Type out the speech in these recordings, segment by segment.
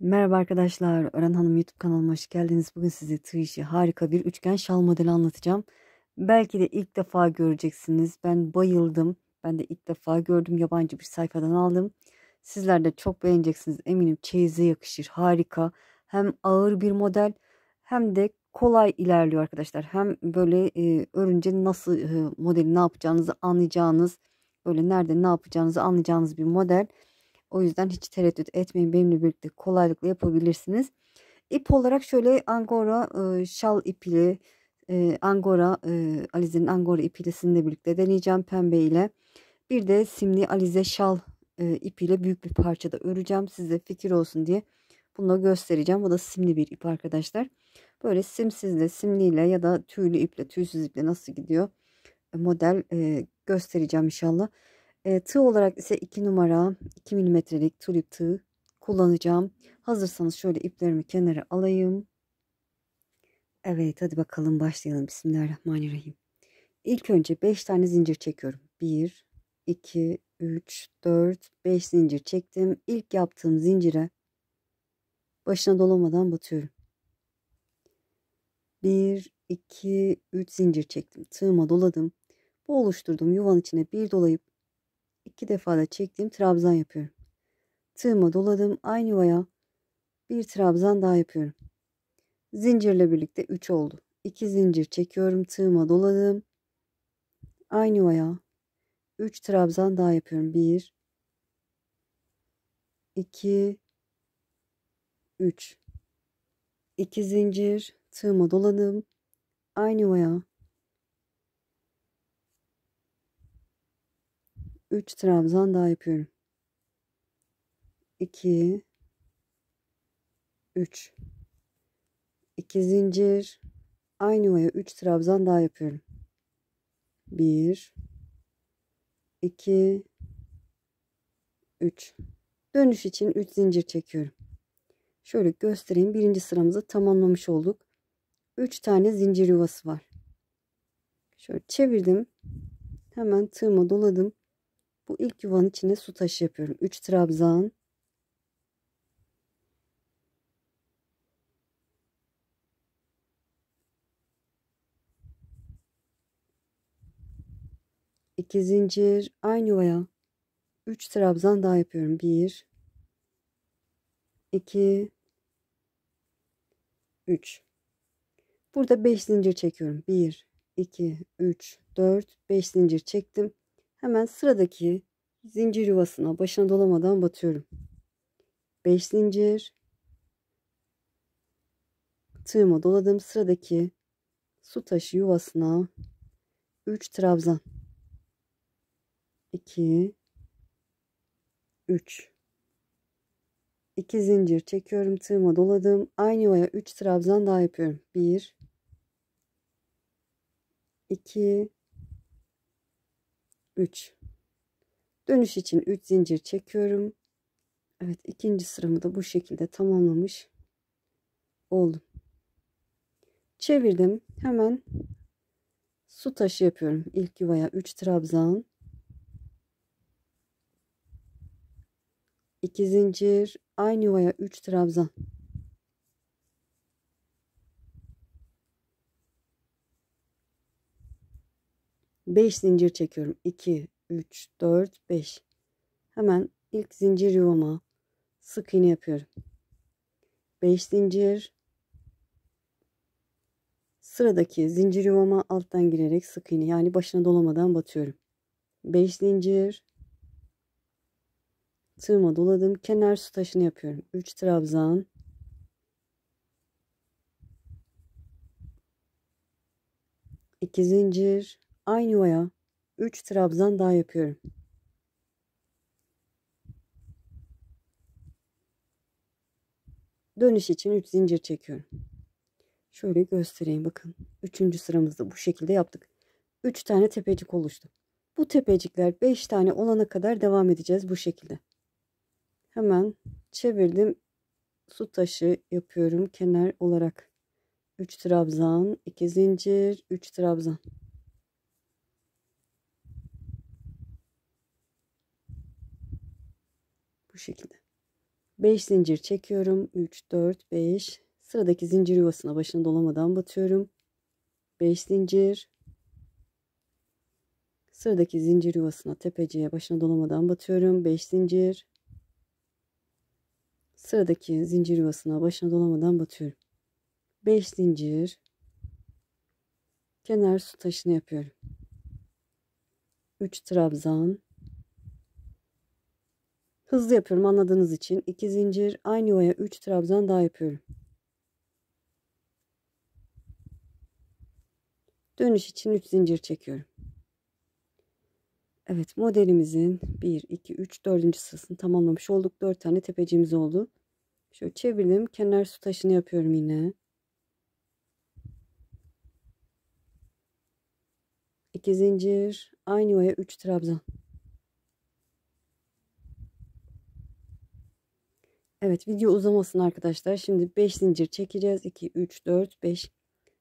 Merhaba arkadaşlar, Ören Hanım YouTube kanalıma hoş geldiniz. Bugün size tığ işi harika bir üçgen şal modeli anlatacağım. Belki de ilk defa göreceksiniz. Ben bayıldım. Ben de ilk defa gördüm. Yabancı bir sayfadan aldım. Sizler de çok beğeneceksiniz. Eminim çeyize yakışır. Harika. Hem ağır bir model hem de kolay ilerliyor arkadaşlar. Hem böyle e, örünce nasıl e, modeli ne yapacağınızı anlayacağınız, böyle nerede ne yapacağınızı anlayacağınız bir model. O yüzden hiç tereddüt etmeyin benimle birlikte kolaylıkla yapabilirsiniz. İp olarak şöyle angora e, şal ipili e, angora e, alizenin angora ipiyle sizinle birlikte deneyeceğim pembe ile. Bir de simli alize şal e, ipiyle büyük bir parçada öreceğim size fikir olsun diye. Bunu da göstereceğim. Bu da simli bir ip arkadaşlar. Böyle simsizle, simliyle ya da tüylü iple, tüysüz iple nasıl gidiyor model e, göstereceğim inşallah. E, tığ olarak ise 2 numara 2 milimetrelik tulip tığ kullanacağım. Hazırsanız şöyle iplerimi kenara alayım. Evet hadi bakalım başlayalım. Bismillahirrahmanirrahim. İlk önce 5 tane zincir çekiyorum. 1, 2, 3, 4, 5 zincir çektim. İlk yaptığım zincire başına dolamadan batıyorum. 1, 2, 3 zincir çektim. Tığıma doladım. Bu oluşturduğum yuvanın içine bir dolayıp iki defa da çektiğim trabzan yapıyorum. Tığıma doladım aynı yuvaya bir trabzan daha yapıyorum. Zincirle birlikte 3 oldu. 2 zincir çekiyorum tığıma doladım. Aynı yuvaya 3 trabzan daha yapıyorum. 1 2 3 2 zincir tığıma doladım. Aynı yuvaya 3 trabzan daha yapıyorum. 2 3 2 zincir aynı yuvaya 3 trabzan daha yapıyorum. 1 2 3 Dönüş için 3 zincir çekiyorum. Şöyle göstereyim. Birinci sıramızı tamamlamış olduk. 3 tane zincir yuvası var. Şöyle çevirdim. Hemen tığıma doladım. Bu ilk yuvanın içine su taşı yapıyorum. 3 trabzan. İki zincir aynı yuvaya 3 trabzan daha yapıyorum. 1 2 3 Burada 5 zincir çekiyorum. 1 2 3 4 5 zincir çektim. Hemen sıradaki zincir yuvasına başına dolamadan batıyorum. 5 zincir. Tığıma doladım. Sıradaki su taşı yuvasına 3 trabzan. 2 3 2 zincir çekiyorum. Tığıma doladım. Aynı yuvaya 3 trabzan daha yapıyorum. 1 2 3 dönüş için 3 zincir çekiyorum Evet ikinci sıramı da bu şekilde tamamlamış oldum çevirdim hemen su taşı yapıyorum ilk yuvaya 3 trabzan 2 zincir aynı yuvaya 3 trabzan 5 zincir çekiyorum. 2, 3, 4, 5. Hemen ilk zincir yuvama sık iğne yapıyorum. 5 zincir. Sıradaki zincir yuvama alttan girerek sık iğne yani başına dolamadan batıyorum. 5 zincir. Tığıma doladım. Kenar su taşını yapıyorum. 3 trabzan. iki zincir aynı yuvaya 3 trabzan daha yapıyorum. Dönüş için 3 zincir çekiyorum. Şöyle göstereyim bakın. 3. sıramızda bu şekilde yaptık. 3 tane tepecik oluştu. Bu tepecikler 5 tane olana kadar devam edeceğiz bu şekilde. Hemen çevirdim. Su taşı yapıyorum kenar olarak. 3 trabzan, 2 zincir, 3 trabzan. şekilde. 5 zincir çekiyorum. 3, 4, 5. Sıradaki zincir yuvasına başını dolamadan batıyorum. 5 zincir. Sıradaki zincir yuvasına tepeciye başına dolamadan batıyorum. 5 zincir. Sıradaki zincir yuvasına başına dolamadan batıyorum. 5 zincir. Kenar su taşını yapıyorum. 3 trabzan. Hızlı yapıyorum anladığınız için. 2 zincir aynı yuvaya 3 trabzan daha yapıyorum. Dönüş için 3 zincir çekiyorum. Evet modelimizin 1, 2, 3, 4. sırasını tamamlamış olduk. 4 tane tepeciğimiz oldu. Şöyle çevirdim. Kenar su taşını yapıyorum yine. 2 zincir. Aynı yuvaya 3 trabzan. Evet video uzamasın arkadaşlar. Şimdi 5 zincir çekeceğiz. 2, 3, 4, 5.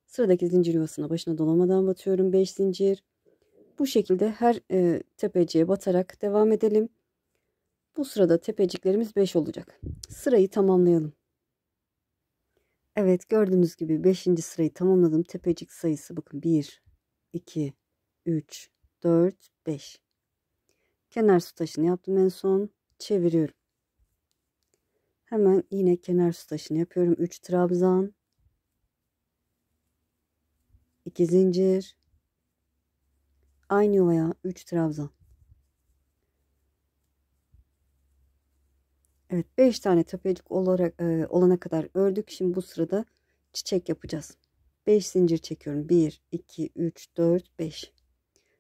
Sıradaki zincir yuvasına başına dolamadan batıyorum. 5 zincir. Bu şekilde her e, tepeciye batarak devam edelim. Bu sırada tepeciklerimiz 5 olacak. Sırayı tamamlayalım. Evet gördüğünüz gibi 5. sırayı tamamladım. Tepecik sayısı bakın 1, 2, 3, 4, 5. Kenar su taşını yaptım en son. Çeviriyorum. Hemen yine kenar su yapıyorum. 3 trabzan. 2 zincir. Aynı yuvaya 3 trabzan. Evet 5 tane tepecik olarak e, olana kadar ördük. Şimdi bu sırada çiçek yapacağız. 5 zincir çekiyorum. 1 2 3 4 5.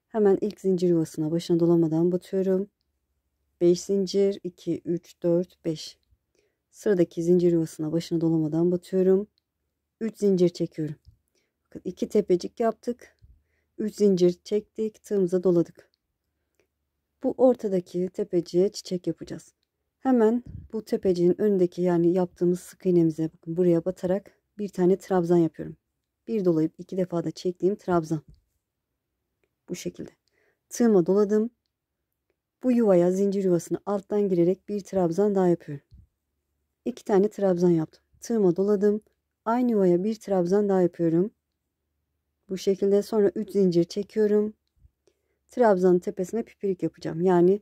Hemen ilk zincir yuvasına başına dolamadan batıyorum. 5 zincir 2 3 4 5. Sıradaki zincir yuvasına başına dolamadan batıyorum. 3 zincir çekiyorum. Bakın 2 tepecik yaptık. 3 zincir çektik. Tığımıza doladık. Bu ortadaki tepeciye çiçek yapacağız. Hemen bu tepeciğin önündeki yani yaptığımız sık iğnemize bakın buraya batarak bir tane trabzan yapıyorum. Bir dolayıp iki defa da çektiğim trabzan. Bu şekilde. Tığıma doladım. Bu yuvaya zincir yuvasını alttan girerek bir trabzan daha yapıyorum. İki tane trabzan yaptım. Tığıma doladım. Aynı yuvaya bir trabzan daha yapıyorum. Bu şekilde sonra 3 zincir çekiyorum. Trabzanın tepesine pipirik yapacağım. Yani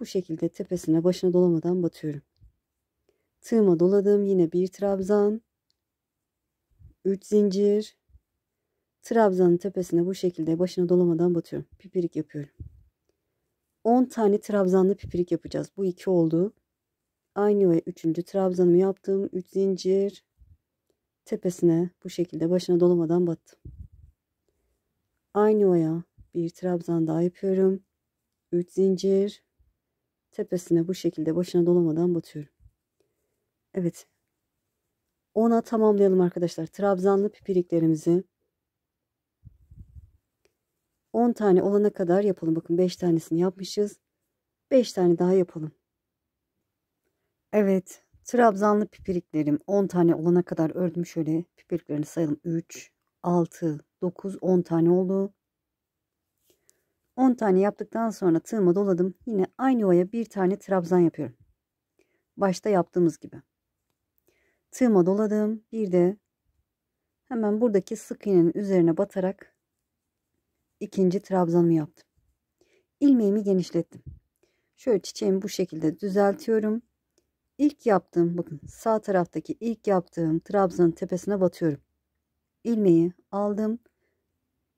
bu şekilde tepesine başına dolamadan batıyorum. Tığıma doladım. Yine bir trabzan. 3 zincir. Trabzanın tepesine bu şekilde başına dolamadan batıyorum. Pipirik yapıyorum. 10 tane trabzanlı pipirik yapacağız. Bu iki oldu. Aynı ve üçüncü trabzanımı yaptım. Üç zincir tepesine bu şekilde başına dolamadan battım. Aynı oya bir trabzan daha yapıyorum. Üç zincir tepesine bu şekilde başına dolamadan batıyorum. Evet. ona tamamlayalım arkadaşlar. Trabzanlı pipiriklerimizi 10 tane olana kadar yapalım. Bakın 5 tanesini yapmışız. 5 tane daha yapalım. Evet. Trabzanlı pipiriklerim 10 tane olana kadar ördüm şöyle pipiriklerini sayalım 3 6 9 10 tane oldu 10 tane yaptıktan sonra tığıma doladım yine aynı ovaya bir tane trabzan yapıyorum başta yaptığımız gibi tığıma doladım bir de hemen buradaki sık iğnenin üzerine batarak ikinci trabzanımı yaptım ilmeğimi genişlettim şöyle çiçeğimi bu şekilde düzeltiyorum İlk yaptığım bakın sağ taraftaki ilk yaptığım trabzanın tepesine batıyorum. İlmeği aldım.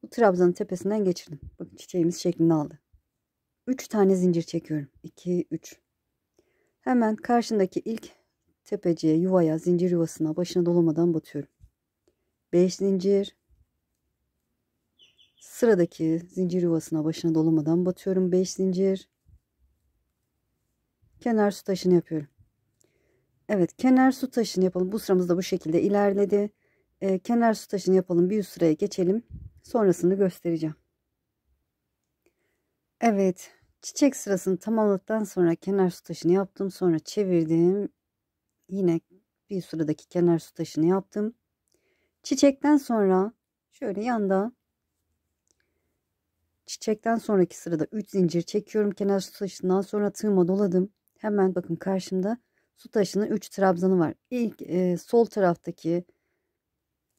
Bu trabzanın tepesinden geçirdim. Bakın çiçeğimiz şeklini aldı. 3 tane zincir çekiyorum. 2 3. Hemen karşındaki ilk tepeciye, yuvaya, zincir yuvasına başına dolamadan batıyorum. 5 zincir. Sıradaki zincir yuvasına başına dolamadan batıyorum. 5 zincir. Kenar su taşını yapıyorum. Evet kenar su taşını yapalım. Bu sıramız da bu şekilde ilerledi. Ee, kenar su taşını yapalım. Bir üst sıraya geçelim. Sonrasını göstereceğim. Evet çiçek sırasını tamamladıktan sonra kenar su taşını yaptım. Sonra çevirdim. Yine bir sıradaki kenar su taşını yaptım. Çiçekten sonra şöyle yanda çiçekten sonraki sırada 3 zincir çekiyorum. Kenar su taşından sonra tığıma doladım. Hemen bakın karşımda Su taşının 3 trabzanı var. İlk e, sol taraftaki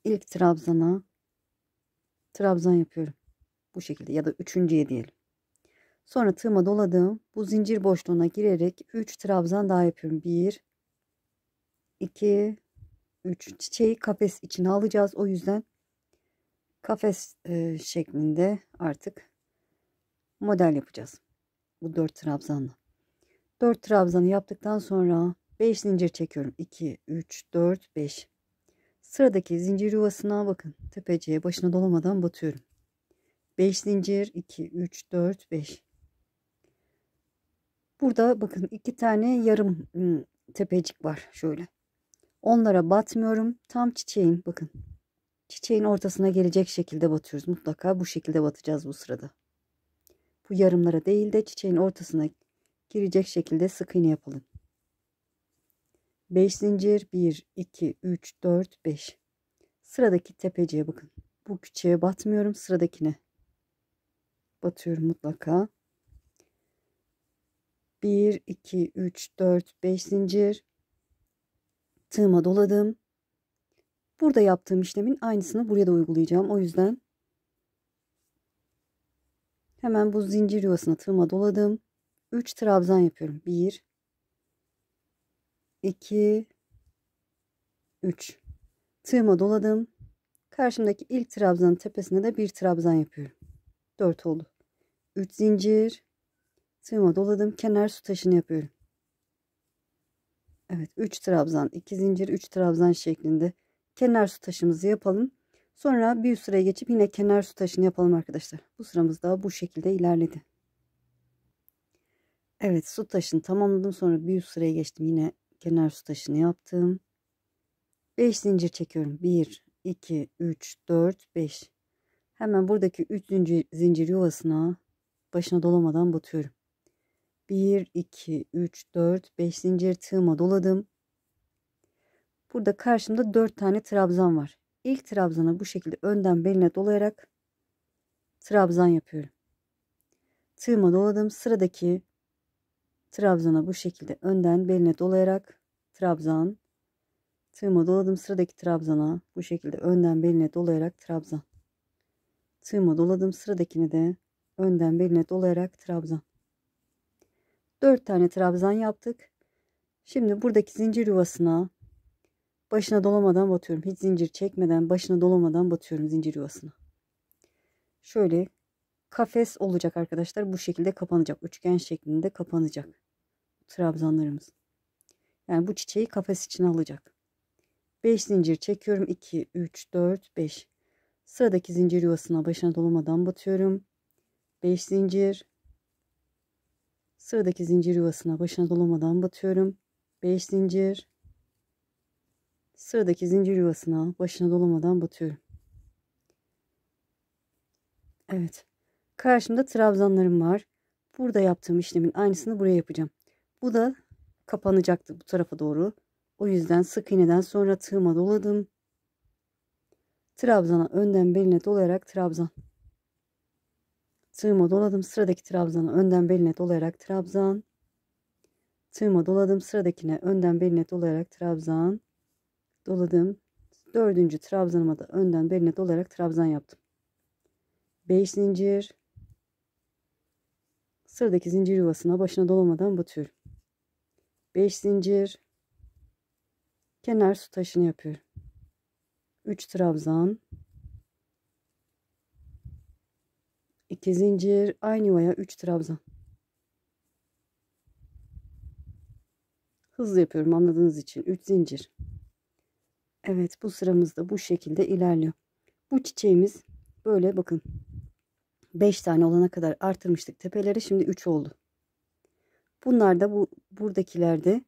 ilk trabzana trabzan yapıyorum. Bu şekilde ya da üçüncüye diyelim. Sonra tığıma doladığım bu zincir boşluğuna girerek 3 trabzan daha yapıyorum. 1 2 3 çiçeği kafes içine alacağız. O yüzden kafes e, şeklinde artık model yapacağız. Bu 4 trabzanla. 4 trabzanı yaptıktan sonra 5 zincir çekiyorum. 2, 3, 4, 5. Sıradaki zincir yuvasına bakın. Tepeciye başına dolamadan batıyorum. 5 zincir 2, 3, 4, 5. Burada bakın iki tane yarım tepecik var şöyle. Onlara batmıyorum. Tam çiçeğin bakın. Çiçeğin ortasına gelecek şekilde batıyoruz. Mutlaka bu şekilde batacağız bu sırada. Bu yarımlara değil de çiçeğin ortasına girecek şekilde sık iğne yapalım. 5 zincir 1 2 3 4 5 sıradaki tepeciye bakın bu küçüğe batmıyorum sıradakine batıyorum mutlaka 1 2 3 4 5 zincir tığıma doladım burada yaptığım işlemin aynısını buraya da uygulayacağım o yüzden hemen bu zincir yuvasına tığıma doladım 3 trabzan yapıyorum 1 2 3 Tığıma doladım. Karşımdaki ilk trabzanın tepesine de bir trabzan yapıyorum. 4 oldu. 3 zincir. Tığıma doladım. Kenar su taşını yapıyorum. Evet 3 trabzan 2 zincir 3 trabzan şeklinde kenar su taşımızı yapalım. Sonra bir sıraya geçip yine kenar su taşını yapalım arkadaşlar. Bu sıramız da bu şekilde ilerledi. Evet su taşını tamamladım sonra bir sıraya geçtim yine kenar su taşını yaptım. 5 zincir çekiyorum. 1, 2, 3, 4, 5. Hemen buradaki 3 zincir, yuvasına başına dolamadan batıyorum. 1, 2, 3, 4, 5 zincir tığıma doladım. Burada karşımda 4 tane trabzan var. İlk trabzana bu şekilde önden beline dolayarak trabzan yapıyorum. Tığıma doladım. Sıradaki Trabzan'a bu şekilde önden beline dolayarak Trabzan tığıma doladım sıradaki Trabzan'a bu şekilde önden beline dolayarak Trabzan tığıma doladım sıradakini de önden beline dolayarak Trabzan 4 tane Trabzan yaptık şimdi buradaki zincir yuvasına başına dolamadan batıyorum hiç zincir çekmeden başına dolamadan batıyorum zincir yuvasına şöyle kafes olacak arkadaşlar bu şekilde kapanacak üçgen şeklinde kapanacak trabzanlarımız. Yani bu çiçeği kafes için alacak. 5 zincir çekiyorum. 2, 3, 4, 5. Sıradaki zincir yuvasına başına dolamadan batıyorum. 5 zincir. Sıradaki zincir yuvasına başına dolamadan batıyorum. 5 zincir. Sıradaki zincir yuvasına başına dolamadan batıyorum. Evet. Karşımda trabzanlarım var. Burada yaptığım işlemin aynısını buraya yapacağım. Bu da kapanacaktı bu tarafa doğru. O yüzden sık iğneden sonra tığıma doladım. Trabzana önden beline dolayarak trabzan. Tığıma doladım sıradaki trabzana önden beline dolayarak trabzan. Tığıma doladım sıradakine önden beline dolayarak trabzan. Doladım. Dördüncü trabzanıma da önden beline dolayarak trabzan yaptım. Beş zincir. Sıradaki zincir yuvasına başına dolamadan batıyorum. 5 zincir kenar su taşını yapıyorum. 3 trabzan 2 zincir aynı yuvaya 3 trabzan. Hızlı yapıyorum anladığınız için 3 zincir. Evet bu sıramızda bu şekilde ilerliyor. Bu çiçeğimiz böyle bakın 5 tane olana kadar artırmıştık tepeleri şimdi 3 oldu. Bunlar da bu buradakilerde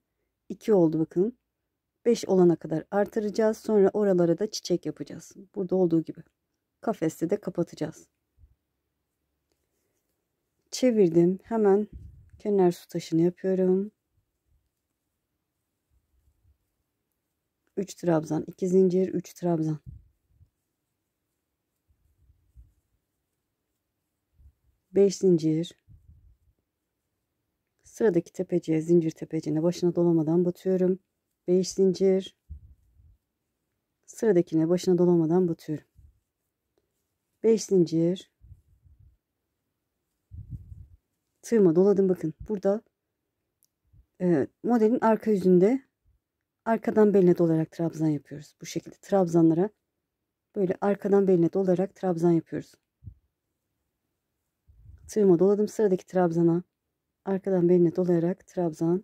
2 oldu bakın. 5 olana kadar artıracağız. Sonra oralara da çiçek yapacağız. Burada olduğu gibi. Kafeste de kapatacağız. Çevirdim. Hemen kenar su taşını yapıyorum. 3 trabzan, 2 zincir, 3 trabzan. Beş zincir. Sıradaki tepeciye zincir tepeciğine başına dolamadan batıyorum. 5 zincir. Sıradakine başına dolamadan batıyorum. 5 zincir. Tığıma doladım bakın. Burada e, modelin arka yüzünde arkadan beline dolarak trabzan yapıyoruz. Bu şekilde trabzanlara böyle arkadan beline dolarak trabzan yapıyoruz. Tığıma doladım sıradaki trabzana. Arkadan beline dolayarak trabzan.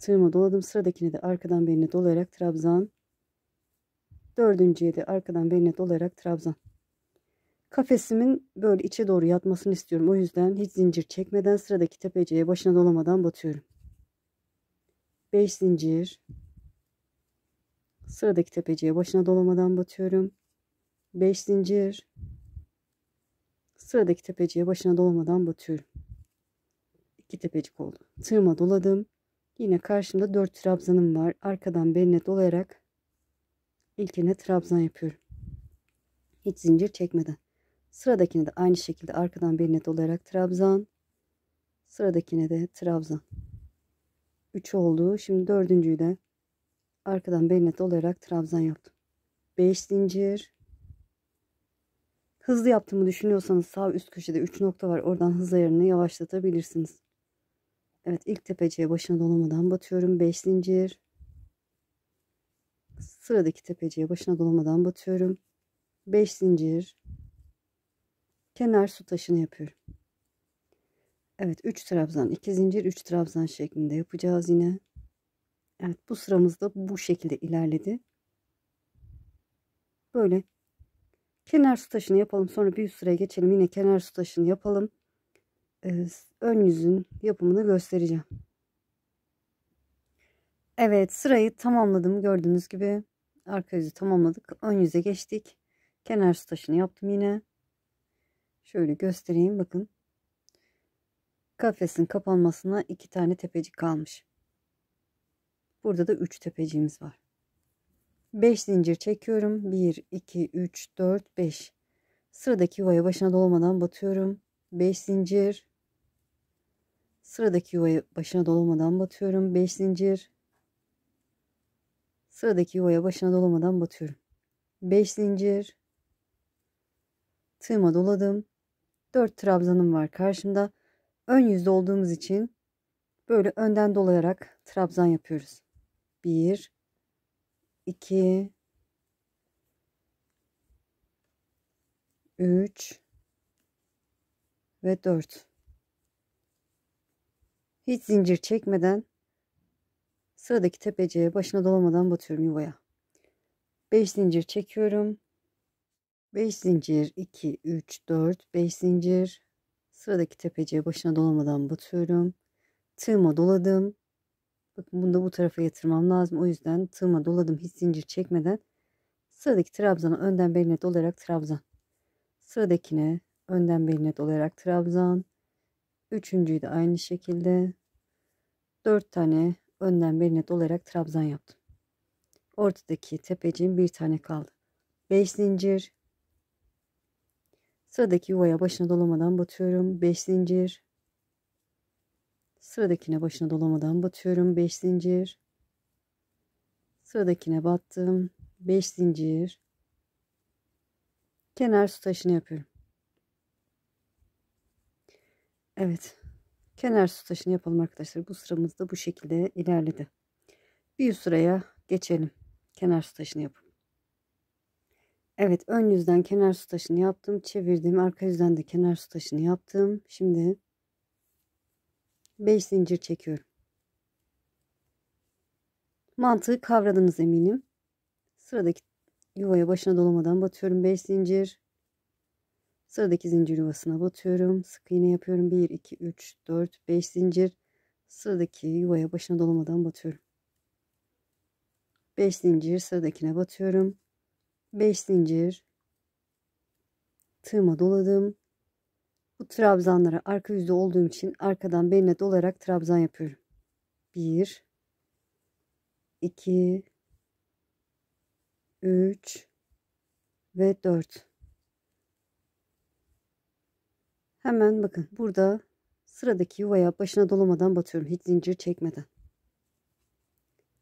Tığıma doladım. Sıradakini de arkadan beline dolayarak trabzan. Dördüncüye de arkadan beline dolayarak trabzan. Kafesimin böyle içe doğru yatmasını istiyorum. O yüzden hiç zincir çekmeden sıradaki tepeciye başına dolamadan batıyorum. 5 zincir. Sıradaki tepeciye başına dolamadan batıyorum. 5 zincir. Sıradaki tepeciye başına dolamadan batıyorum iki tepecik oldu. Tığıma doladım. Yine karşımda dört trabzanım var. Arkadan beline dolayarak ilkine trabzan yapıyorum. Hiç zincir çekmeden. Sıradakine de aynı şekilde arkadan beline dolayarak trabzan. Sıradakine de trabzan. Üç oldu. Şimdi dördüncüyü de arkadan beline dolayarak trabzan yaptım. Beş zincir. Hızlı yaptığımı düşünüyorsanız sağ üst köşede 3 nokta var. Oradan hız ayarını yavaşlatabilirsiniz. Evet ilk tepeciye başına dolamadan batıyorum. 5 zincir. Sıradaki tepeciye başına dolamadan batıyorum. 5 zincir. Kenar su taşını yapıyorum. Evet 3 trabzan 2 zincir 3 trabzan şeklinde yapacağız yine. Evet bu sıramızda bu şekilde ilerledi. Böyle kenar su taşını yapalım sonra bir üst sıraya geçelim yine kenar su taşını yapalım. Ee, ön yüzün yapımını göstereceğim. Evet sırayı tamamladım gördüğünüz gibi. Arka yüzü tamamladık. Ön yüze geçtik. Kenar su taşını yaptım yine. Şöyle göstereyim bakın. Kafesin kapanmasına iki tane tepecik kalmış. Burada da üç tepeciğimiz var. 5 zincir çekiyorum. 1, 2, 3, 4, 5. Sıradaki yuvaya başına dolmadan batıyorum. 5 zincir. Sıradaki yuvaya başına dolamadan batıyorum. 5 zincir. Sıradaki yuvaya başına dolamadan batıyorum. 5 zincir. Tığıma doladım. 4 trabzanım var karşımda. Ön yüzde olduğumuz için böyle önden dolayarak trabzan yapıyoruz. 1 2 3 ve 4 hiç zincir çekmeden sıradaki tepeciğe başına dolamadan batıyorum yuvaya. 5 zincir çekiyorum. 5 zincir 2 3 4 5 zincir sıradaki tepeciğe başına dolamadan batıyorum. Tığıma doladım. Bakın bunu da bu tarafa yatırmam lazım. O yüzden tığıma doladım hiç zincir çekmeden. Sıradaki trabzanı önden beline dolayarak trabzan. Sıradakine önden beline dolayarak trabzan. Üçüncüyü de aynı şekilde. Dört tane önden birine dolayarak trabzan yaptım. Ortadaki tepeciğin bir tane kaldı. Beş zincir. Sıradaki yuvaya başına dolamadan batıyorum. Beş zincir. Sıradakine başına dolamadan batıyorum. Beş zincir. Sıradakine battım. Beş zincir. Kenar su taşını yapıyorum. Evet. Kenar su sütaşını yapalım arkadaşlar. Bu sıramız da bu şekilde ilerledi. Bir yüz sıraya geçelim. Kenar su sütaşını yapalım. Evet ön yüzden kenar su sütaşını yaptım. Çevirdim. Arka yüzden de kenar su sütaşını yaptım. Şimdi 5 zincir çekiyorum. Mantığı kavradınız eminim. Sıradaki yuvaya başına dolamadan batıyorum 5 zincir. Sıradaki zincir yuvasına batıyorum. Sık iğne yapıyorum. 1, 2, 3, 4, 5 zincir. Sıradaki yuvaya başına dolamadan batıyorum. 5 zincir sıradakine batıyorum. 5 zincir tığıma doladım. Bu trabzanlara arka yüzde olduğum için arkadan beline dolarak trabzan yapıyorum. 1 2 3 ve 4 Hemen bakın burada sıradaki yuvaya başına dolamadan batıyorum. Hiç zincir çekmeden.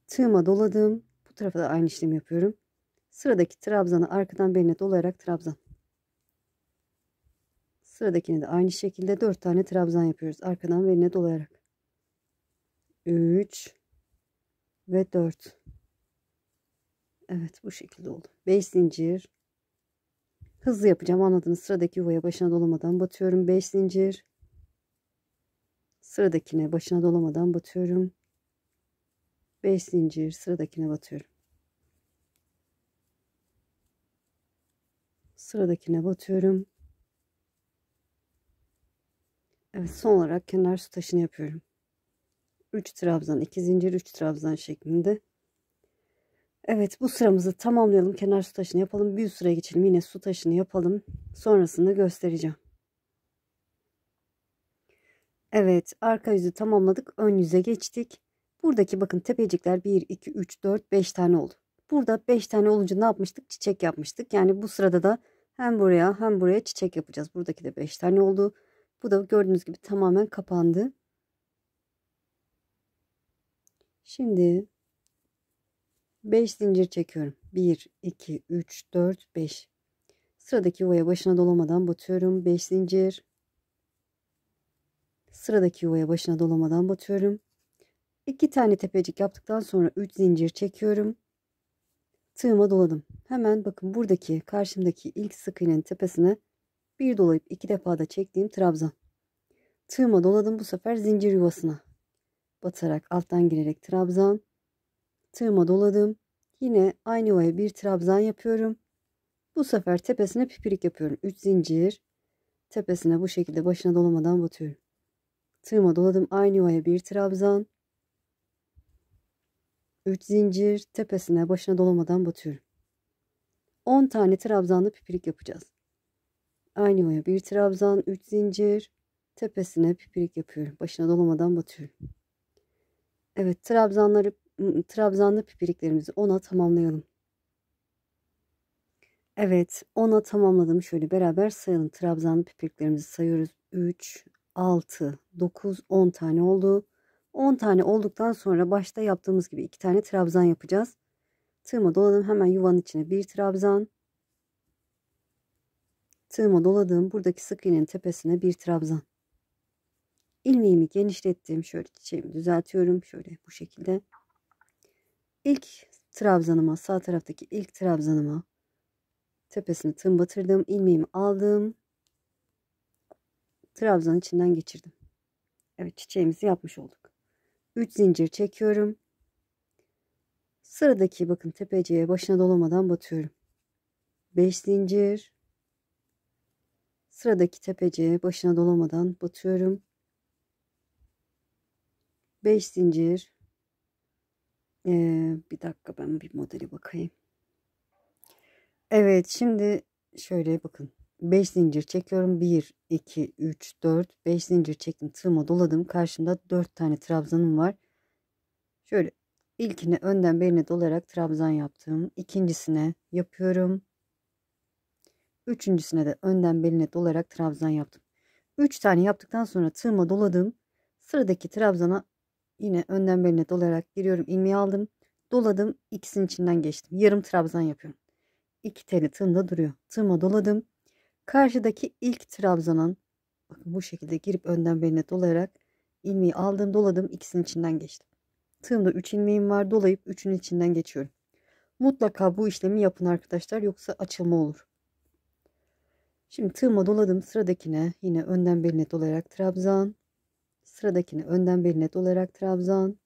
Tığıma doladım. Bu tarafa da aynı işlemi yapıyorum. Sıradaki trabzanı arkadan beline dolayarak trabzan. Sıradakini de aynı şekilde 4 tane trabzan yapıyoruz. Arkadan beline dolayarak. 3 ve 4. Evet bu şekilde oldu. 5 zincir Hızlı yapacağım anladınız. Sıradaki yuvaya başına dolamadan batıyorum. 5 zincir. Sıradakine başına dolamadan batıyorum. 5 zincir sıradakine batıyorum. Sıradakine batıyorum. Evet son olarak kenar su taşını yapıyorum. 3 trabzan 2 zincir 3 trabzan şeklinde Evet bu sıramızı tamamlayalım. Kenar su taşını yapalım. Bir sıraya geçelim. Yine su taşını yapalım. Sonrasında göstereceğim. Evet arka yüzü tamamladık. Ön yüze geçtik. Buradaki bakın tepecikler 1, 2, 3, 4, 5 tane oldu. Burada 5 tane olunca ne yapmıştık? Çiçek yapmıştık. Yani bu sırada da hem buraya hem buraya çiçek yapacağız. Buradaki de 5 tane oldu. Bu da gördüğünüz gibi tamamen kapandı. Şimdi 5 zincir çekiyorum. 1, 2, 3, 4, 5. Sıradaki yuvaya başına dolamadan batıyorum. 5 zincir. Sıradaki yuvaya başına dolamadan batıyorum. 2 tane tepecik yaptıktan sonra 3 zincir çekiyorum. Tığıma doladım. Hemen bakın buradaki karşımdaki ilk sık iğnenin tepesine bir dolayıp iki defa da çektiğim trabzan. Tığıma doladım bu sefer zincir yuvasına. Batarak alttan girerek trabzan. Tığıma doladım. Yine aynı yuvaya bir trabzan yapıyorum. Bu sefer tepesine pipirik yapıyorum. 3 zincir. Tepesine bu şekilde başına dolamadan batıyorum. Tığıma doladım. Aynı yuvaya bir trabzan. 3 zincir. Tepesine başına dolamadan batıyorum. 10 tane trabzanlı pipirik yapacağız. Aynı yuvaya bir trabzan, 3 zincir. Tepesine pipirik yapıyorum. Başına dolamadan batıyorum. Evet trabzanları trabzanlı pipiriklerimizi ona tamamlayalım. Evet, ona tamamladım. Şöyle beraber sayalım. Trabzanlı pipiriklerimizi sayıyoruz. 3, 6, 9, 10 tane oldu. 10 tane olduktan sonra başta yaptığımız gibi 2 tane trabzan yapacağız. Tığıma doladım. Hemen yuvanın içine bir trabzan. Tığıma doladım. Buradaki sık iğnenin tepesine bir trabzan. İlmeğimi genişlettim. Şöyle çiçeğimi düzeltiyorum. Şöyle bu şekilde ilk trabzanıma sağ taraftaki ilk trabzanıma tepesini tığım batırdım. ilmeğimi aldım. trabzanın içinden geçirdim. Evet çiçeğimizi yapmış olduk. 3 zincir çekiyorum. Sıradaki bakın tepeciye başına dolamadan batıyorum. 5 zincir. Sıradaki tepeciye başına dolamadan batıyorum. 5 zincir. Ee, bir dakika ben bir modeli bakayım. Evet şimdi şöyle bakın. 5 zincir çekiyorum. 1, 2, 3, 4, 5 zincir çektim. Tığıma doladım. Karşımda 4 tane trabzanım var. Şöyle ilkine önden beline dolayarak trabzan yaptım. İkincisine yapıyorum. Üçüncüsüne de önden beline dolayarak trabzan yaptım. 3 tane yaptıktan sonra tığıma doladım. Sıradaki trabzana Yine önden beline dolayarak giriyorum. İlmeği aldım. Doladım. ikisinin içinden geçtim. Yarım trabzan yapıyorum. İki teli tığımda duruyor. Tığıma doladım. Karşıdaki ilk trabzanın, bakın bu şekilde girip önden beline dolayarak ilmeği aldım doladım ikisinin içinden geçtim. Tığımda 3 ilmeğim var dolayıp 3'ün içinden geçiyorum. Mutlaka bu işlemi yapın arkadaşlar yoksa açılma olur. Şimdi tığıma doladım sıradakine yine önden beline dolayarak trabzan Sıradakine önden beline dolarak trabzan.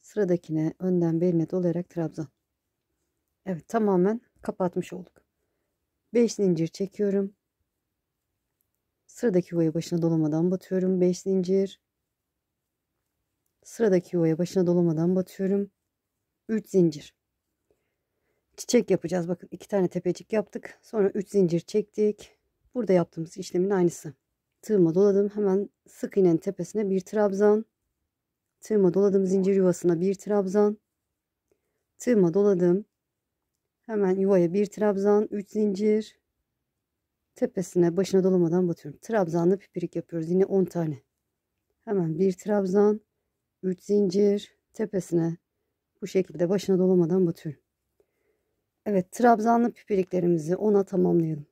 Sıradakine önden beline dolarak trabzan. Evet tamamen kapatmış olduk. 5 zincir çekiyorum. Sıradaki yuvaya başına dolamadan batıyorum. 5 zincir. Sıradaki yuvaya başına dolamadan batıyorum. 3 zincir. Çiçek yapacağız. Bakın iki tane tepecik yaptık. Sonra 3 zincir çektik. Burada yaptığımız işlemin aynısı. Tığıma doladım. Hemen sık iğnenin tepesine bir trabzan. Tığıma doladım. Zincir yuvasına bir trabzan. Tığıma doladım. Hemen yuvaya bir trabzan. 3 zincir. Tepesine başına dolamadan batıyorum. Trabzanlı pipirik yapıyoruz. Yine 10 tane. Hemen bir trabzan. 3 zincir. Tepesine bu şekilde başına dolamadan batıyorum. Evet trabzanlı pipiriklerimizi ona tamamlayalım.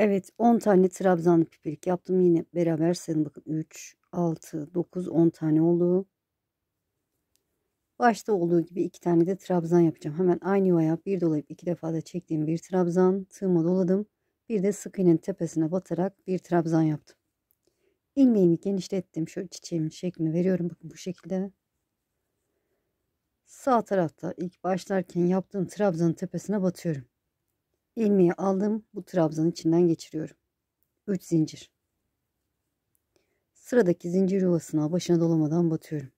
Evet 10 tane trabzanlı pipirik yaptım. Yine beraber sayalım. Bakın 3, 6, 9, 10 tane oldu. Başta olduğu gibi iki tane de trabzan yapacağım. Hemen aynı yuvaya bir dolayıp iki defa da çektiğim bir trabzan tığıma doladım. Bir de sık iğnenin tepesine batarak bir trabzan yaptım. İlmeğimi genişlettim. Şöyle çiçeğimin şeklini veriyorum. Bakın bu şekilde. Sağ tarafta ilk başlarken yaptığım trabzanın tepesine batıyorum ilmeği aldım bu trabzanın içinden geçiriyorum 3 zincir sıradaki zincir yuvasına başına dolamadan batıyorum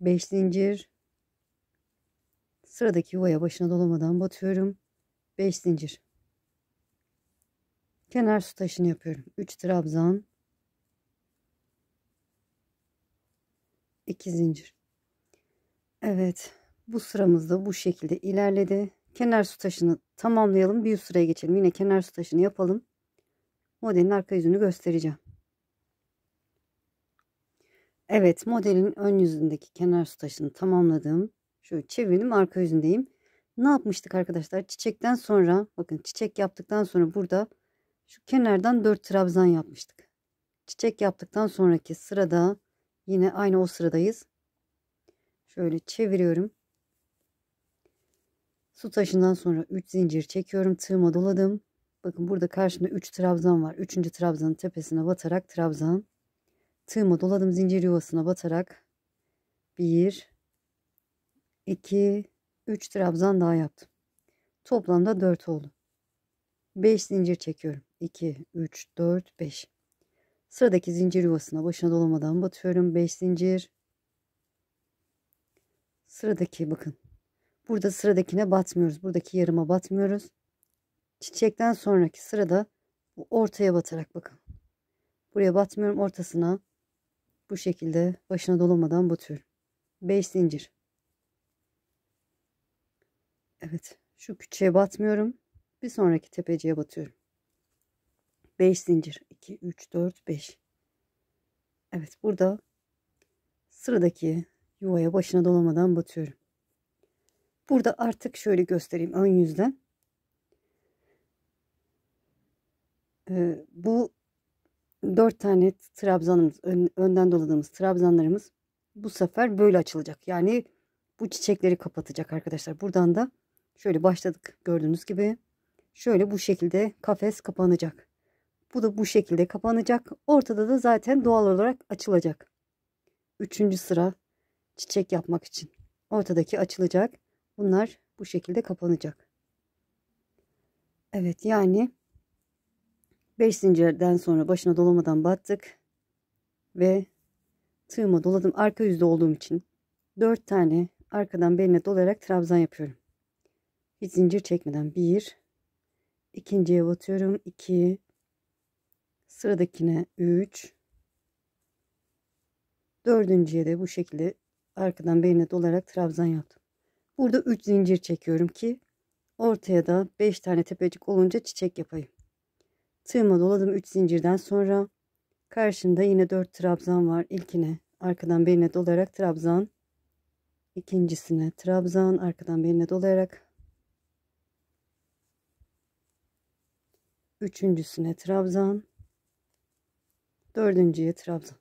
5 zincir sıradaki yuvaya başına dolamadan batıyorum 5 zincir kenar su taşını yapıyorum 3 trabzan 2 zincir Evet bu sıramızda bu şekilde ilerledi Kenar su taşını tamamlayalım. Bir üst sıraya geçelim. Yine kenar su taşını yapalım. Modelin arka yüzünü göstereceğim. Evet modelin ön yüzündeki kenar su taşını tamamladım. Şöyle çevirdim, arka yüzündeyim. Ne yapmıştık arkadaşlar? Çiçekten sonra bakın çiçek yaptıktan sonra burada şu kenardan 4 trabzan yapmıştık. Çiçek yaptıktan sonraki sırada yine aynı o sıradayız. Şöyle çeviriyorum. Su taşından sonra 3 zincir çekiyorum. Tığıma doladım. Bakın burada karşımda 3 trabzan var. 3. trabzanın tepesine batarak trabzan. Tığıma doladım zincir yuvasına batarak. 1 2 3 trabzan daha yaptım. Toplamda 4 oldu. 5 zincir çekiyorum. 2 3 4 5. Sıradaki zincir yuvasına başına dolamadan batıyorum. 5 zincir. Sıradaki bakın Burada sıradakine batmıyoruz. Buradaki yarıma batmıyoruz. Çiçekten sonraki sırada ortaya batarak bakın. Buraya batmıyorum ortasına. Bu şekilde başına dolamadan batıyorum. 5 zincir. Evet. Şu küçüğe batmıyorum. Bir sonraki tepeciye batıyorum. 5 zincir. 2, 3, 4, 5. Evet. Burada sıradaki yuvaya başına dolamadan batıyorum. Burada artık şöyle göstereyim ön yüzden. Ee, bu dört tane trabzanımız, ön, önden doladığımız trabzanlarımız bu sefer böyle açılacak. Yani bu çiçekleri kapatacak arkadaşlar. Buradan da şöyle başladık gördüğünüz gibi. Şöyle bu şekilde kafes kapanacak. Bu da bu şekilde kapanacak. Ortada da zaten doğal olarak açılacak. Üçüncü sıra çiçek yapmak için. Ortadaki açılacak. Bunlar bu şekilde kapanacak. Evet yani 5 zincirden sonra başına dolamadan battık. Ve tığıma doladım. Arka yüzde olduğum için 4 tane arkadan beline dolayarak trabzan yapıyorum. Hiç zincir çekmeden 1 ikinciye batıyorum 2 iki, sıradakine 3 dördüncüye de bu şekilde arkadan beline dolarak trabzan yaptım. Burada 3 zincir çekiyorum ki ortaya da 5 tane tepecik olunca çiçek yapayım. Tığıma doladım 3 zincirden sonra karşımda yine 4 trabzan var. İlkine arkadan beline dolayarak trabzan. ikincisine trabzan arkadan beline dolayarak Üçüncüsüne trabzan. Dördüncüye trabzan.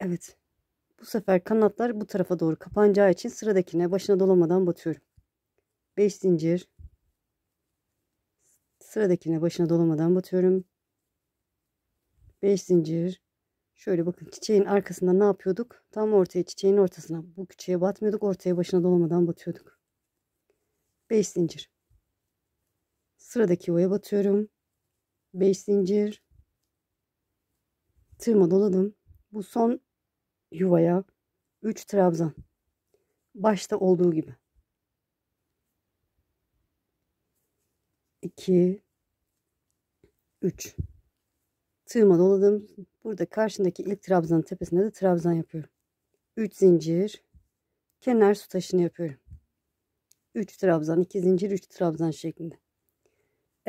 Evet. Bu sefer kanatlar bu tarafa doğru kapanacağı için sıradakine başına dolamadan batıyorum. 5 zincir. Sıradakine başına dolamadan batıyorum. 5 zincir. Şöyle bakın çiçeğin arkasında ne yapıyorduk? Tam ortaya çiçeğin ortasına. Bu küçüğe batmıyorduk. Ortaya başına dolamadan batıyorduk. 5 zincir. Sıradaki yuvaya batıyorum. 5 zincir. Tığıma doladım. Bu son yuvaya 3 trabzan. Başta olduğu gibi. 2 3 Tığıma doladım. Burada karşındaki ilk trabzanın tepesinde de trabzan yapıyorum. 3 zincir. Kenar su taşını yapıyorum. 3 trabzan, 2 zincir, 3 trabzan şeklinde.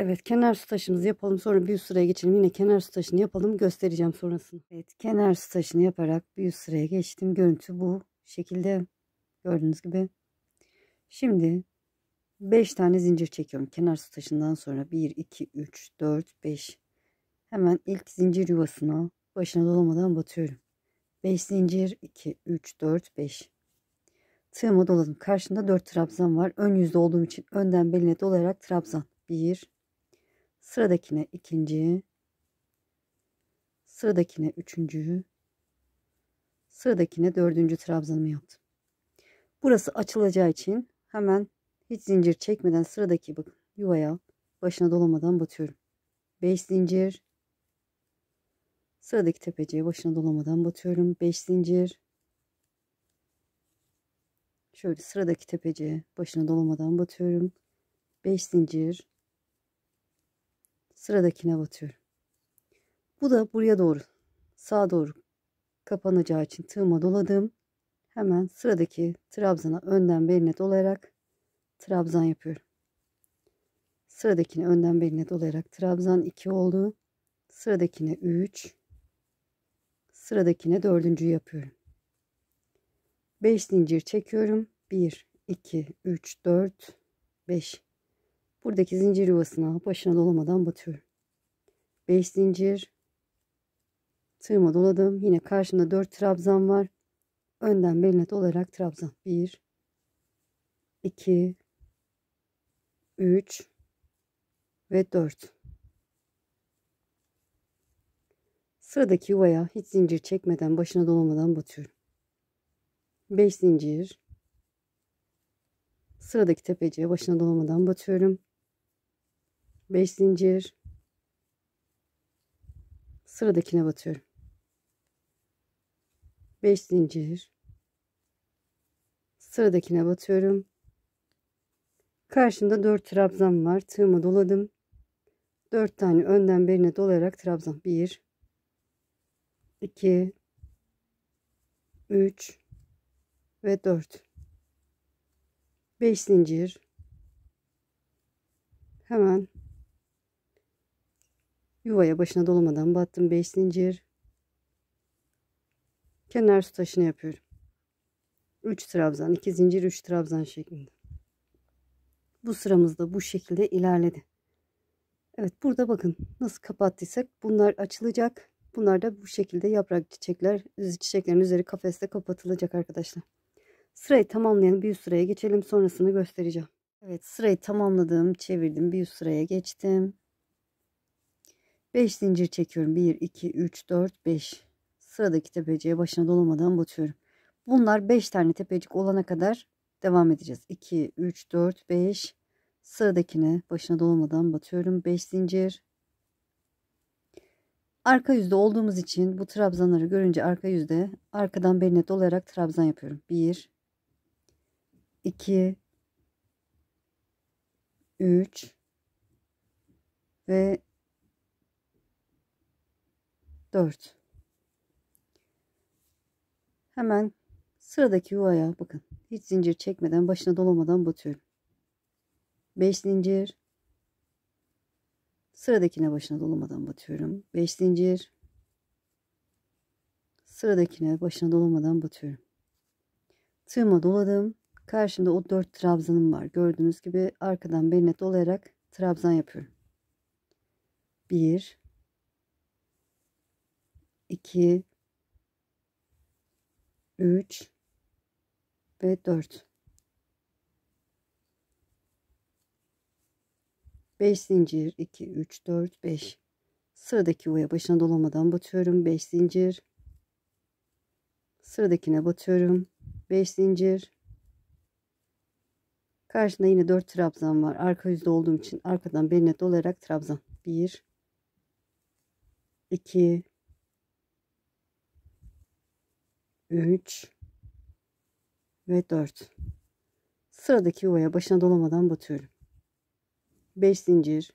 Evet kenar su yapalım sonra bir üst sıraya geçelim. Yine kenar su yapalım göstereceğim sonrasını. Evet kenar su yaparak bir üst sıraya geçtim. Görüntü bu şekilde gördüğünüz gibi. Şimdi 5 tane zincir çekiyorum. Kenar su sonra 1, 2, 3, 4, 5. Hemen ilk zincir yuvasına başına dolamadan batıyorum. 5 zincir 2, 3, 4, 5. Tığıma doladım. Karşımda 4 trabzan var. Ön yüzde olduğum için önden beline dolayarak trabzan. 1, Sıradakine ikinci. Sıradakine üçüncü. Sıradakine dördüncü trabzanımı yaptım. Burası açılacağı için hemen hiç zincir çekmeden sıradaki bakın yuvaya başına dolamadan batıyorum. 5 zincir. Sıradaki tepeciye başına dolamadan batıyorum. 5 zincir. Şöyle sıradaki tepeciye başına dolamadan batıyorum. 5 zincir. Sıradakine batıyorum. Bu da buraya doğru, sağa doğru kapanacağı için tığıma doladım. Hemen sıradaki trabzana önden beline dolayarak trabzan yapıyorum. Sıradakini önden beline dolayarak trabzan 2 oldu. Sıradakine 3. Sıradakine 4. yapıyorum. 5 zincir çekiyorum. 1 2 3 4 5 Buradaki zincir yuvasına başına dolamadan batıyorum. 5 zincir. Tığıma doladım. Yine karşımda 4 trabzan var. Önden beline dolarak trabzan. 1 2 3 ve 4. Sıradaki yuvaya hiç zincir çekmeden başına dolamadan batıyorum. 5 zincir. Sıradaki tepeciye başına dolamadan batıyorum. 5 zincir sıradakine batıyorum 5 zincir sıradakine batıyorum karşımda 4 trabzan var tığımı doladım 4 tane önden birine dolayarak trabzan 1 2 3 ve 4 5 zincir hemen Yuvaya başına dolamadan battım 5 zincir. Kenar su taşını yapıyorum. 3 trabzan, 2 zincir, 3 trabzan şeklinde. Bu sıramızda bu şekilde ilerledi. Evet burada bakın nasıl kapattıysak bunlar açılacak. Bunlar da bu şekilde yaprak çiçekler, çiçeklerin üzeri kafeste kapatılacak arkadaşlar. Sırayı tamamlayalım. Bir üst sıraya geçelim. Sonrasını göstereceğim. Evet sırayı tamamladım. Çevirdim. Bir üst sıraya geçtim. 5 zincir çekiyorum. 1, 2, 3, 4, 5. Sıradaki tepeciye başına dolamadan batıyorum. Bunlar 5 tane tepecik olana kadar devam edeceğiz. 2, 3, 4, 5. Sıradakine başına dolamadan batıyorum. 5 zincir. Arka yüzde olduğumuz için bu trabzanları görünce arka yüzde arkadan beline dolayarak trabzan yapıyorum. 1, 2, 3 ve 4 hemen sıradaki yuvaya bakın hiç zincir çekmeden başına dolamadan batıyorum 5 zincir sıradakine başına dolamadan batıyorum 5 zincir sıradakine başına dolamadan batıyorum tığıma doladım karşımda o 4 trabzanım var gördüğünüz gibi arkadan beline dolayarak trabzan yapıyorum 1 2 3 ve 4 5 zincir 2 3 4 5 sıradaki uya başına dolamadan batıyorum 5 zincir sıradakine batıyorum 5 zincir karşında yine 4 trabzan var arka yüzde olduğum için arkadan beline dolayarak trabzan 1 2 3 ve 4 sıradaki yuvaya başına dolamadan batıyorum 5 zincir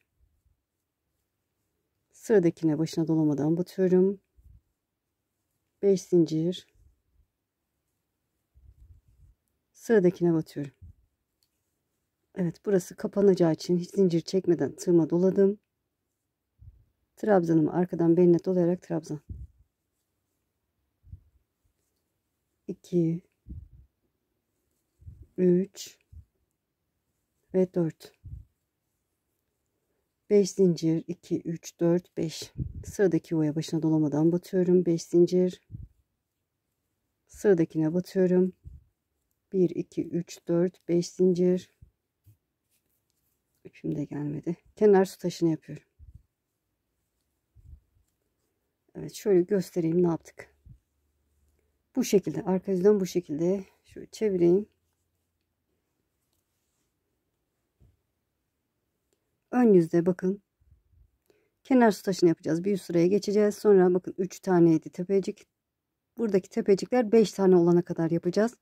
sıradakine başına dolamadan batıyorum 5 zincir sıradakine batıyorum Evet burası kapanacağı için hiç zincir çekmeden tığıma doladım trabzanımı arkadan beline dolayarak trabzan 2 3 ve 4 5 zincir 2 3 4 5 sıradaki yuvaya başına dolamadan batıyorum 5 zincir sıradakine batıyorum 1 2 3 4 5 zincir üçüm de gelmedi kenar su taşını yapıyorum Evet şöyle göstereyim ne yaptık bu şekilde arka yüzden bu şekilde şöyle çevireyim. Ön yüzde bakın kenar sütaşını yapacağız. Bir üst sıraya geçeceğiz. Sonra bakın 3 taneydi tepecik. Buradaki tepecikler 5 tane olana kadar yapacağız.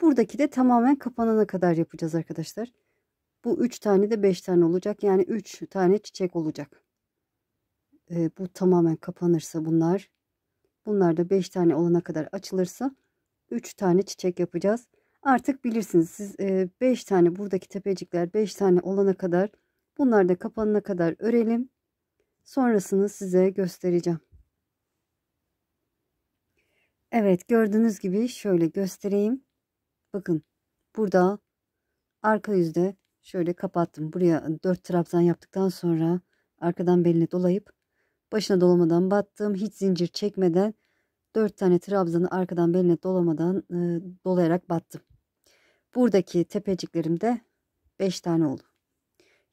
Buradaki de tamamen kapanana kadar yapacağız arkadaşlar. Bu 3 tane de 5 tane olacak. Yani 3 tane çiçek olacak. Ee, bu tamamen kapanırsa bunlar Bunlar da 5 tane olana kadar açılırsa 3 tane çiçek yapacağız. Artık bilirsiniz siz 5 e, tane buradaki tepecikler 5 tane olana kadar bunlar da kapanana kadar örelim. Sonrasını size göstereceğim. Evet gördüğünüz gibi şöyle göstereyim. Bakın burada arka yüzde şöyle kapattım. Buraya 4 trabzan yaptıktan sonra arkadan beline dolayıp Başına dolamadan battım. Hiç zincir çekmeden dört tane trabzanı arkadan beline dolamadan e, dolayarak battım. Buradaki tepeciklerim de beş tane oldu.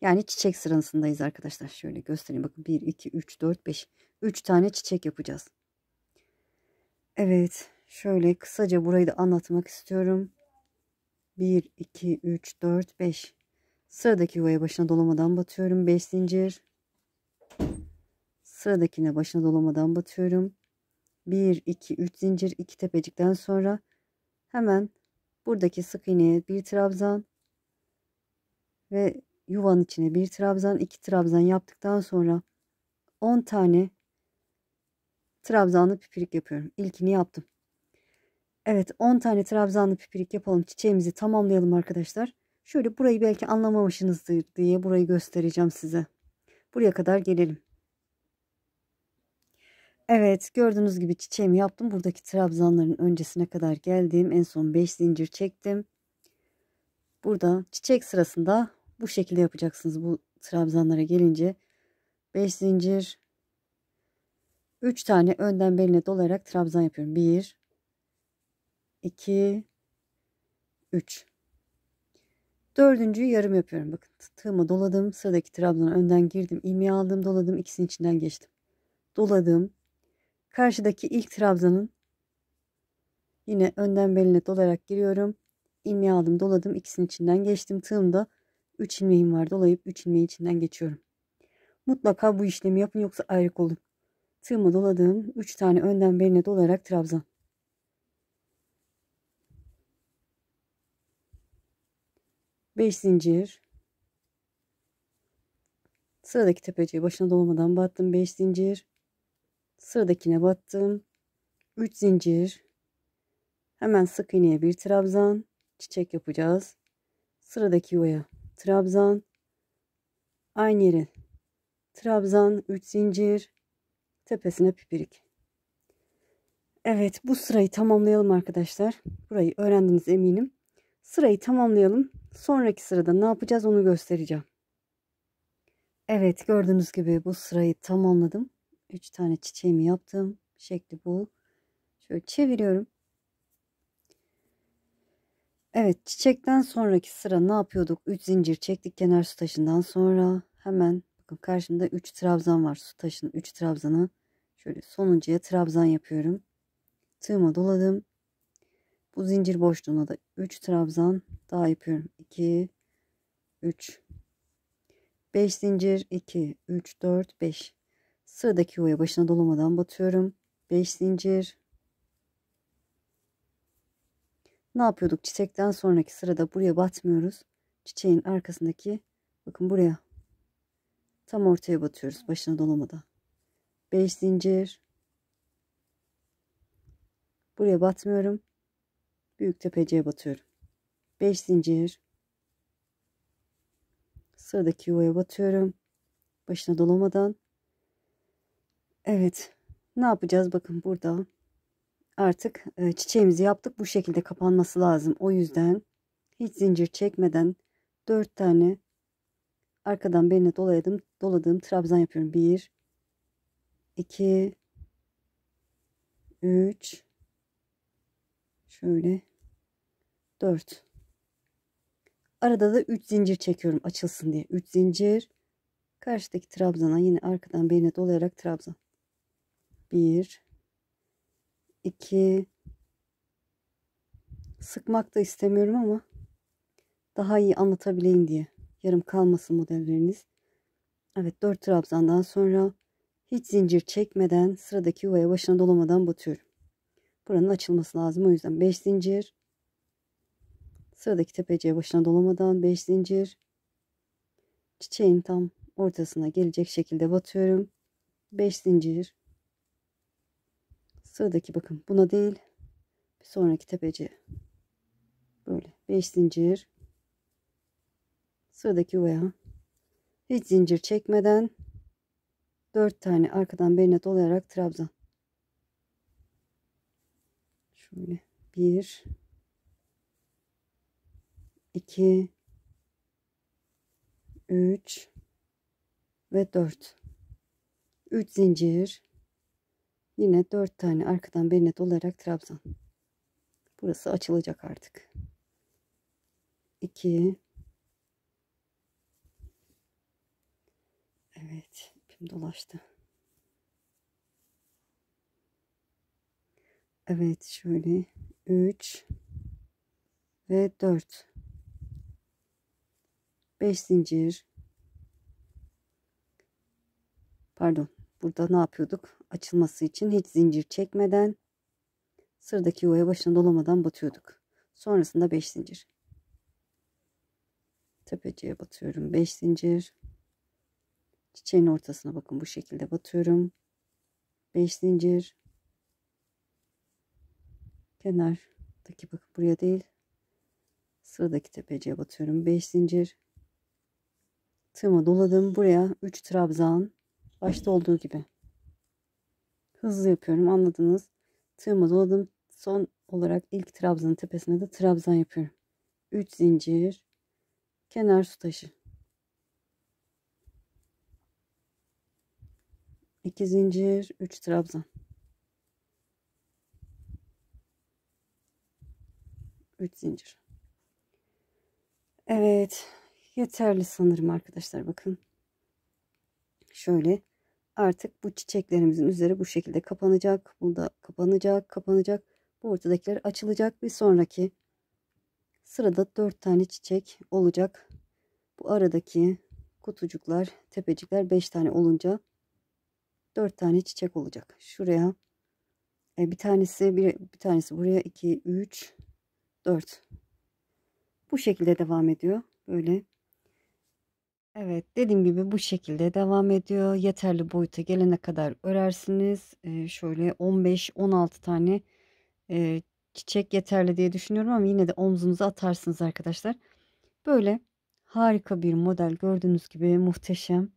Yani çiçek sırasındayız arkadaşlar. Şöyle göstereyim bakın. bir iki üç dört beş üç tane çiçek yapacağız. Evet. Şöyle kısaca burayı da anlatmak istiyorum. 1, 2, 3, 4, 5. Sıradaki yuvaya başına dolamadan batıyorum. 5 zincir. Sıradakine başına dolamadan batıyorum. 1, 2, 3 zincir 2 tepecikten sonra hemen buradaki sık iğneye bir trabzan ve yuvanın içine bir trabzan 2 trabzan yaptıktan sonra 10 tane trabzanlı pipirik yapıyorum. İlkini yaptım. Evet 10 tane trabzanlı pipirik yapalım. Çiçeğimizi tamamlayalım arkadaşlar. Şöyle burayı belki anlamamışsınızdır diye burayı göstereceğim size. Buraya kadar gelelim. Evet gördüğünüz gibi çiçeğimi yaptım. Buradaki trabzanların öncesine kadar geldim. En son 5 zincir çektim. Burada çiçek sırasında bu şekilde yapacaksınız. Bu trabzanlara gelince 5 zincir 3 tane önden beline dolayarak trabzan yapıyorum. 1 2 3 Dördüncüyü yarım yapıyorum. Bakın tığıma doladım. Sıradaki trabzana önden girdim. ilmeği aldım doladım. ikisinin içinden geçtim. Doladım. Karşıdaki ilk trabzanın yine önden beline dolarak giriyorum. İlmeği aldım doladım ikisinin içinden geçtim. Tığımda 3 ilmeğim var dolayıp 3 ilmeği içinden geçiyorum. Mutlaka bu işlemi yapın yoksa ayrık olun. Tığıma doladığım 3 tane önden beline dolarak trabzan. Beş zincir. Sıradaki tepeciye başına dolmadan battım. Beş zincir. Sıradakine battım. 3 zincir. Hemen sık iğneye bir trabzan. Çiçek yapacağız. Sıradaki yuvaya trabzan. Aynı yere trabzan, 3 zincir. Tepesine pipirik. Evet bu sırayı tamamlayalım arkadaşlar. Burayı öğrendiniz eminim. Sırayı tamamlayalım. Sonraki sırada ne yapacağız onu göstereceğim. Evet gördüğünüz gibi bu sırayı tamamladım. 3 tane çiçeğimi yaptım. Şekli bu. Şöyle çeviriyorum. Evet çiçekten sonraki sıra ne yapıyorduk? 3 zincir çektik kenar su taşından sonra. Hemen bakın karşımda 3 trabzan var. Su taşının 3 trabzanı. Şöyle sonuncuya trabzan yapıyorum. Tığıma doladım. Bu zincir boşluğuna da 3 trabzan daha yapıyorum. 2, 3, 5 zincir 2, 3, 4, 5. Sıradaki yuvaya başına dolamadan batıyorum. 5 zincir. Ne yapıyorduk? Çiçekten sonraki sırada buraya batmıyoruz. Çiçeğin arkasındaki bakın buraya tam ortaya batıyoruz başına dolamadan. 5 zincir. Buraya batmıyorum. Büyük tepeciye batıyorum. 5 zincir. Sıradaki yuvaya batıyorum. Başına dolamadan Evet. Ne yapacağız? Bakın burada artık e, çiçeğimizi yaptık. Bu şekilde kapanması lazım. O yüzden hiç zincir çekmeden 4 tane arkadan beline doladım, doladığım trabzan yapıyorum. 1 2 3 şöyle 4 arada da 3 zincir çekiyorum açılsın diye 3 zincir karşıdaki trabzana yine arkadan beline dolayarak trabzan bir, iki, sıkmak da istemiyorum ama daha iyi anlatabileyim diye yarım kalmasın modelleriniz. Evet 4 trabzandan sonra hiç zincir çekmeden sıradaki yuvaya başına dolamadan batıyorum. Buranın açılması lazım o yüzden 5 zincir. Sıradaki tepeciye başına dolamadan 5 zincir. Çiçeğin tam ortasına gelecek şekilde batıyorum. 5 zincir. Sıradaki bakın buna değil bir sonraki tepeci böyle 5 zincir sıradaki yuvaya hiç zincir çekmeden 4 tane arkadan beline dolayarak trabzan. Şöyle 1 2 3 ve 4 3 zincir Yine dört tane arkadan birine olarak trabzan. Burası açılacak artık. 2 Evet, ipim dolaştı. Evet, şöyle 3 ve 4 5 zincir Pardon, burada ne yapıyorduk? açılması için hiç zincir çekmeden sırdaki yuvaya e başına dolamadan batıyorduk. Sonrasında 5 zincir. Tepeciye batıyorum 5 zincir. Çiçeğin ortasına bakın bu şekilde batıyorum. 5 zincir. Kenardaki bakın buraya değil. Sıradaki tepeciye batıyorum 5 zincir. Tığıma doladım buraya 3 trabzan başta olduğu gibi Hızlı yapıyorum anladınız. Tığıma doladım. Son olarak ilk trabzanın tepesine de trabzan yapıyorum. 3 zincir. Kenar su taşı. 2 zincir. 3 trabzan. 3 zincir. Evet. Yeterli sanırım arkadaşlar bakın. Şöyle artık bu çiçeklerimizin üzeri bu şekilde kapanacak. Bu da kapanacak, kapanacak. Bu ortadakiler açılacak. Bir sonraki sırada 4 tane çiçek olacak. Bu aradaki kutucuklar, tepecikler 5 tane olunca 4 tane çiçek olacak. Şuraya e, bir tanesi bir, bir tanesi buraya 2 3 4. Bu şekilde devam ediyor. Böyle Evet, dediğim gibi bu şekilde devam ediyor. Yeterli boyuta gelene kadar örersiniz. Eee, şöyle 15-16 tane, eee, çiçek yeterli diye düşünüyorum ama yine de omzunuza atarsınız arkadaşlar. Böyle harika bir model gördüğünüz gibi muhteşem.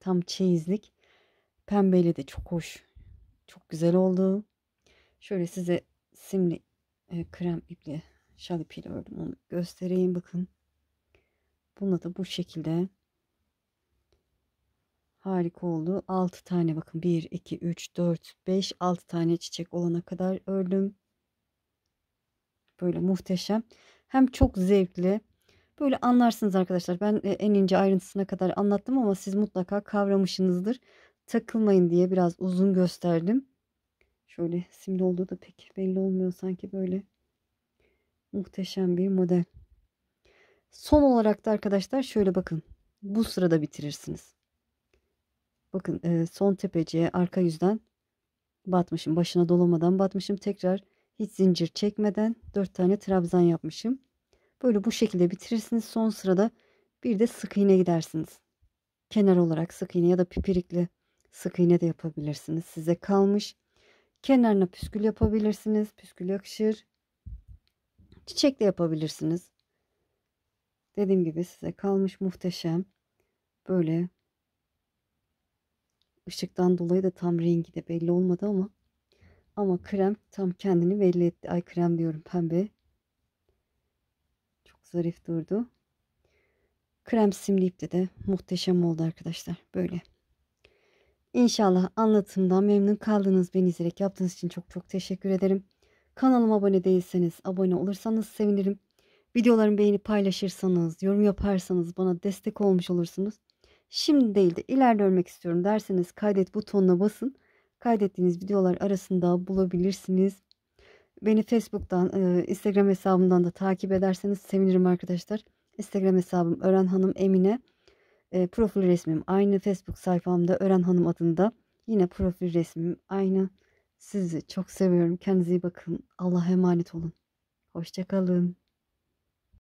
Tam çeyizlik. Pembeyle de çok hoş. Çok güzel oldu. Şöyle size simli e, krem iple şal ipiyle ördüm onu göstereyim bakın. Bunu da bu şekilde Harika oldu. 6 tane bakın 1, 2, 3, 4, 5, 6 tane çiçek olana kadar ördüm. Böyle muhteşem. Hem çok zevkli. Böyle anlarsınız arkadaşlar. Ben e, en ince ayrıntısına kadar anlattım ama siz mutlaka kavramışsınızdır. Takılmayın diye biraz uzun gösterdim. Şöyle simli olduğu da pek belli olmuyor sanki böyle. Muhteşem bir model. Son olarak da arkadaşlar şöyle bakın. Bu sırada bitirirsiniz. Bakın e, son tepeciye arka yüzden batmışım. Başına dolamadan batmışım. Tekrar hiç zincir çekmeden 4 tane trabzan yapmışım. Böyle bu şekilde bitirirsiniz. Son sırada bir de sık iğne gidersiniz. Kenar olarak sık iğne ya da pipirikli sık iğne de yapabilirsiniz. Size kalmış. Kenarına püskül yapabilirsiniz. Püskül yakışır. Çiçek de yapabilirsiniz. Dediğim gibi size kalmış muhteşem. Böyle Işıktan dolayı da tam rengi de belli olmadı ama ama krem tam kendini belli etti. Ay krem diyorum pembe. Çok zarif durdu. Krem simliyip de de muhteşem oldu arkadaşlar. Böyle. İnşallah anlatımdan memnun kaldınız. Beni izleyerek yaptığınız için çok çok teşekkür ederim. Kanalıma abone değilseniz abone olursanız sevinirim. Videolarımı beğenip paylaşırsanız, yorum yaparsanız bana destek olmuş olursunuz. Şimdi değil de ileride örmek istiyorum derseniz kaydet butonuna basın. Kaydettiğiniz videolar arasında bulabilirsiniz. Beni Facebook'tan, Instagram hesabımdan da takip ederseniz sevinirim arkadaşlar. Instagram hesabım Ören Hanım Emine. profil resmim aynı. Facebook sayfamda Ören Hanım adında. Yine profil resmim aynı. Sizi çok seviyorum. Kendinize iyi bakın. Allah'a emanet olun. Hoşçakalın.